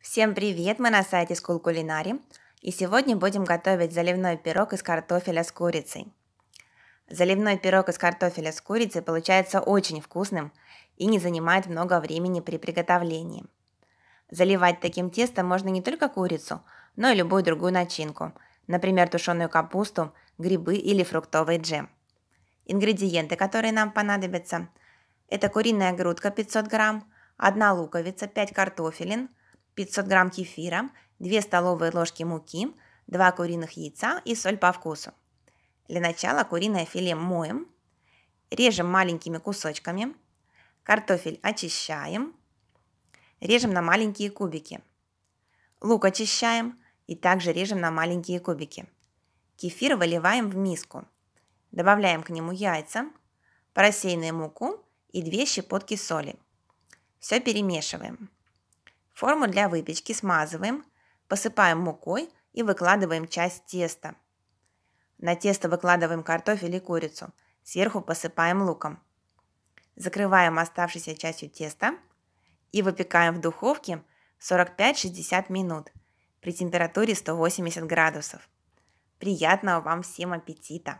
Всем привет! Мы на сайте School Culinary. И сегодня будем готовить заливной пирог из картофеля с курицей. Заливной пирог из картофеля с курицей получается очень вкусным и не занимает много времени при приготовлении. Заливать таким тестом можно не только курицу, но и любую другую начинку, например, тушеную капусту, грибы или фруктовый джем. Ингредиенты, которые нам понадобятся, это куриная грудка 500 грамм, одна луковица, 5 картофелин – 500 грамм кефира, 2 столовые ложки муки, 2 куриных яйца и соль по вкусу. Для начала куриное филе моем, режем маленькими кусочками, картофель очищаем, режем на маленькие кубики. Лук очищаем и также режем на маленькие кубики. Кефир выливаем в миску. Добавляем к нему яйца, просеянную муку и 2 щепотки соли. Все перемешиваем. Форму для выпечки смазываем, посыпаем мукой и выкладываем часть теста. На тесто выкладываем картофель и курицу, сверху посыпаем луком. Закрываем оставшейся частью теста и выпекаем в духовке 45-60 минут при температуре 180 градусов. Приятного вам всем аппетита!